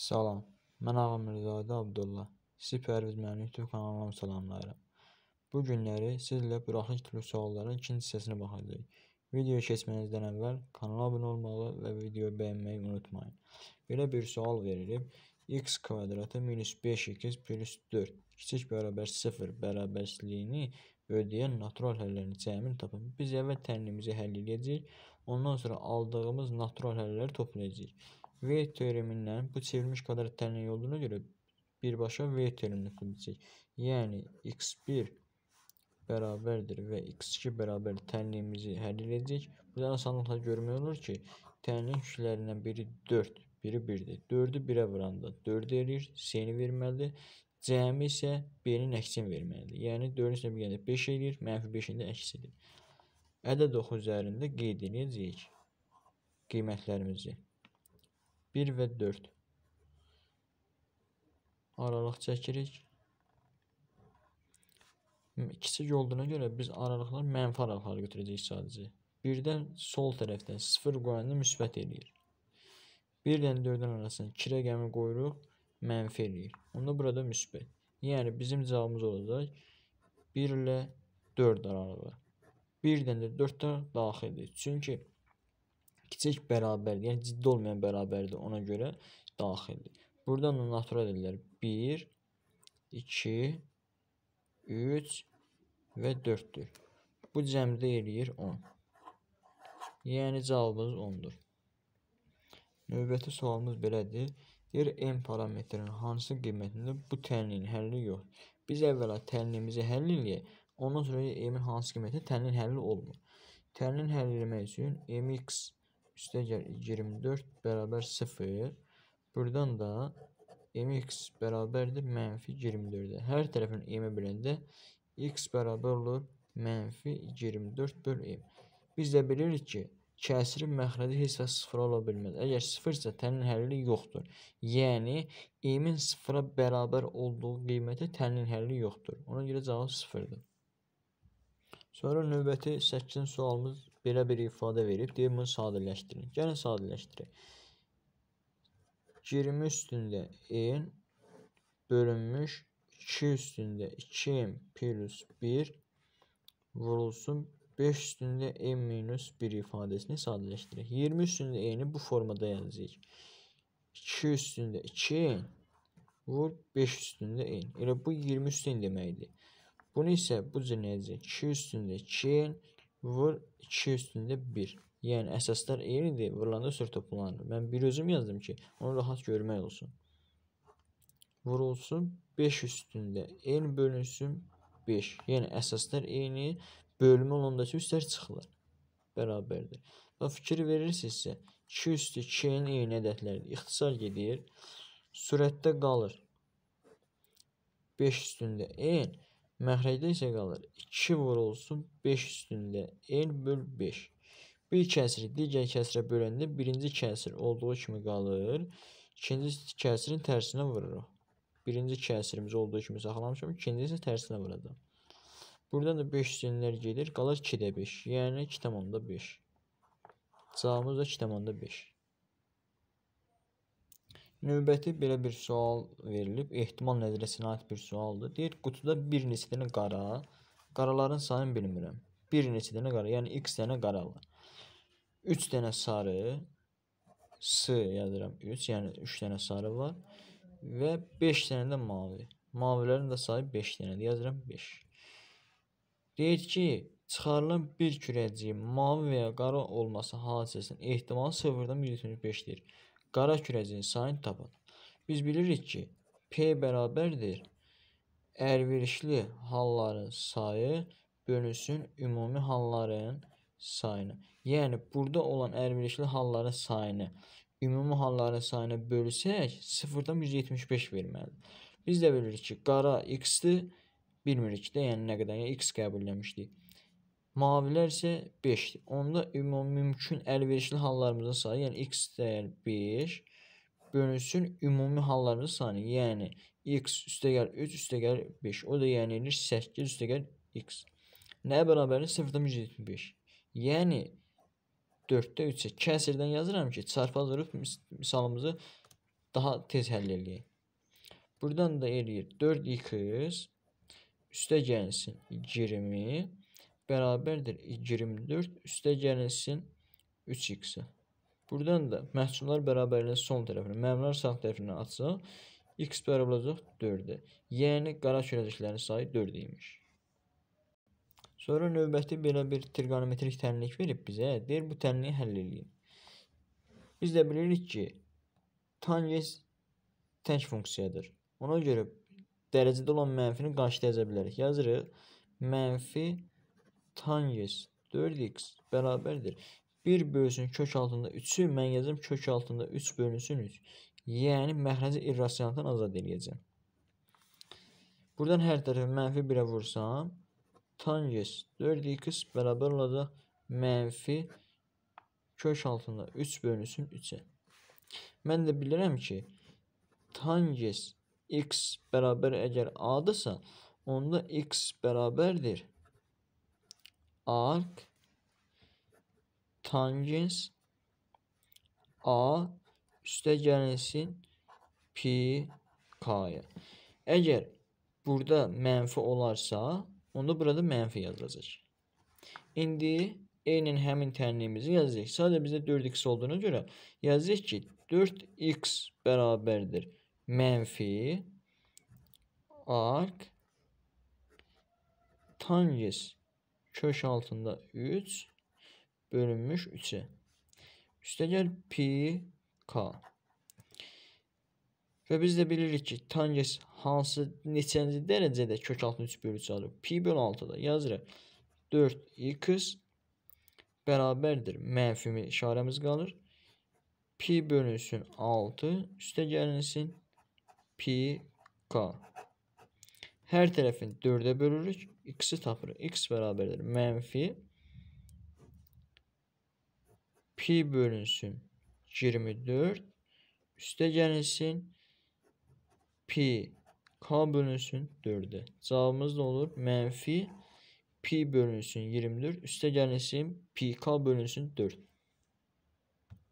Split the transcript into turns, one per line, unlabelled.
Salam, mən Ağa Mirzadə Abdulla. Sizi Pərviz müəllim YouTube kanalından salamlayıram. Bu günləri sizlə buraxılış tipli sualların ikinci hissəsinə baxacağıq. Videoya keçmənizdən əvvəl kanala abunə olmağı və videoyu bəyənməyi unutmayın. Belə bir sual verilib. x kvadratı minus 5x plus 4 kiçik bərabər 0 bərabərçiliyini ödəyən natural həllərin cəmini tapın. Biz əvvəl tənlimizi həll edəcəyik. Ondan sonra aldığımız natural həlləri toplayacağıq. V teoremindən bu çevrilmiş kvadrat təyin olduğuna görə birbaşa V teoremini biləcəyik. Yəni x1 bərabərdir və x2 bərabər tənliyimizi həll edəcək. Burada asanlıqla görmək olur ki, tənliyin küşlərindən biri 4, biri 1-dir. 4-ü 1-ə vuranda 4 eləyir, C-ni verməlidir. C-mi isə B-nin əksini verməlidir. Yəni 4-ün üstünə bir gəldə 5 eləyir, mənfi 5-in də əksidir. Ədəd oxu üzərində qeyd edəcəyik qiymətlərimizi. 1 və 4 aralıq çəkirik. Kiçik olduğuna görə biz aralıqlar mənfi aralıqlar götürəcəyik sadəcə. Birdən sol tərəfdən 0 qoyanda müsbət eləyir. 1 ilə 4-ün arasına 2 rəqəmi qoyuruq, mənfi eləyir. Onda burada müsbət. Yəni bizim cavabımız olacaq 1 ilə 4 aralığı. 1-dən də 4 də daxildir. Çünki kiçik bərabər, yəni ciddi olmayan bərabərdir. Ona görə daxildir. Burada nominatora deyirlər 1 2 3 və 4-dür. Bu cəmdə eləyir 10. Yəni cavabımız 10-dur. Növbəti sualımız belədir. Deyir m parametrinin hansı qiymətində bu tənliyin həlli yoxdur. Biz əvvəla tənliyimizi həll eləyək. Ondan sonra m-in hansı qiyməti tənlin həlli olmur. Tənlin həll etmək üçün mx üstə gəl 24 bərabər 0. Buradan da mx bərabərdir mənfi 24-ə. Hər tərəfin m-ə böləndə x bərabər olur mənfi 24 böl m. Biz də bilirik ki, kəsirin məxrəci heç vaxt sıfıra ola bilməz. Əgər sıfırsa tənin həlli yoxdur. Yəni m-in sıfıra bərabər olduğu qiymətə tənin həlli yoxdur. Ona görə cavab sıfırdır. Sonra növbəti 8-ci sualımız belə bir ifadə verib, deyir bunu sadələşdirin. Gəlin sadələşdirək. 20 üstündə n bölünmüş 2 üstündə 2m plus 1 vurulsun 5 üstündə m minus 1 ifadəsini sadələşdirək. 20 üstündə n-i bu formada yazacağıq. 2 üstündə 2n vur 5 üstündə n. Elə bu 20 üstün deməkdir. Bunu isə bu cür necə? 2 üstündə 2n vur 2 üstündə 1. Yəni əsaslar eynidir, vurulanda sür toplanır. Mən bir özüm yazdım ki, onu rahat görmək olsun. Vurulsun 5 üstündə n bölünsün 5. Yəni əsaslar eyni, bölmə olanda üstlər çıxılır. Bərabərdir. Və fikir verirsinizsə, 2 üstü 2n eyni ədədlərdir. İxtisar gedir. Sürətdə qalır. 5 üstündə n Məxrəcdə isə qalır 2 vurulsun 5 üstündə l böl 5. Bir kəsiri digər kəsirə böləndə birinci kəsir olduğu kimi qalır. İkinci kəsirin tərsinə vururuq. Birinci kəsirimiz olduğu kimi saxlamışam, ikinci isə tərsinə vuracam. Buradan da 5 üstünlər gedir, qalır 2-də 5. Yəni 2,5. Cavabımız da 2,5. Növbəti belə bir sual verilib. Ehtimal nəzərə sinayət bir sualdır. Deyir, qutuda bir neçə dənə qara, qaraların sayını bilmirəm. Bir neçə dənə qara, yəni x dənə qara var. 3 dənə sarı, s yazıram 3, yəni 3 dənə sarı var və 5 dənə də mavi. Mavilərin də sayı 5 dənədir. Yazıram 5. Deyir ki, çıxarılan bir kürəciyin mavi və ya qara olması hadisəsinin ehtimalı 0-dan 175-dir qara kürəcin sayını tapın. Biz bilirik ki, P bərabərdir ərverişli halların sayı bölünsün ümumi halların sayını. Yəni burada olan ərverişli halların sayını ümumi halların sayını bölsək 0-dan 175 verməlidir. Biz də bilirik ki, qara x-dir, bilmirik də, yəni nə qədər yəni, x qəbul etmişdik. Mavilər isə 5-dir. Onda ümumi mümkün əlverişli hallarımızın sayı, yəni x dəyər 5 bölünsün ümumi hallarımızın sayı, yəni x üstəgəl 3 üstəgəl 5. O da yəni edir 8 üstəgəl x. Nəyə bərabərdir? 0-dan 175. Yəni 4-də 3-ə kəsirdən yazıram ki, çarpaz vurub mis misalımızı daha tez həll eləyək. Buradan da eləyir 4x üstə gəlsin 20 bərabərdir 24 üstə gəlinsin 3x-ə. Buradan da məhcumlar bərabərinin son tərəfini, məmrlər sağ tərəfini açsaq, x bərabər olacaq 4-ə. Yəni qara kürəciklərin sayı 4 imiş. Sonra növbəti belə bir trigonometrik tənlik verib bizə, deyir bu tənliyi həll eləyin. Biz də bilirik ki, tangens tək funksiyadır. Ona görə dərəcədə olan mənfini qarşılayacaq bilərik. Yazırıq mənfi tanyes 4x bərabərdir. 1 bölüsün kök altında 3-ü mən yazım kök altında 3 bölünsün 3. Yəni məhrəci irrasionaldan azad eləyəcəm. Buradan hər tərəfi mənfi 1-ə vursam tanyes 4x bərabər olacaq mənfi kök altında 3 bölünsün 3-ə. Mən də bilirəm ki tanyes x bərabər əgər a-dırsa onda x bərabərdir arc tangens a üstə gəlsin pi k-ya. Əgər burada mənfi olarsa, onda burada mənfi yazacağıq. İndi e-nin həmin tənliyimizi yazacağıq. Sadəcə bizdə 4x olduğuna görə yazacağıq ki, 4x bərabərdir mənfi arc tangens kök altında 3 bölünmüş 3'e. Üste pi k. Ve biz de bilirik ki tangens hansı neçənci dərəcədə kök altında 3 bölü 3 alır. Pi bölü 6-da yazırıq. 4x bərabərdir. Mənfimi işarəmiz qalır. Pi bölünsün 6 üstə gəlinsin pi k. Her tarafın 4-ə bölürük x'i tapır. x beraberdir. Menfi pi bölünsün 24 üstte gelinsin pi k bölünsün 4'e. Cevabımız da olur? Menfi pi bölünsün 24 üstte gelinsin pi k bölünsün 4.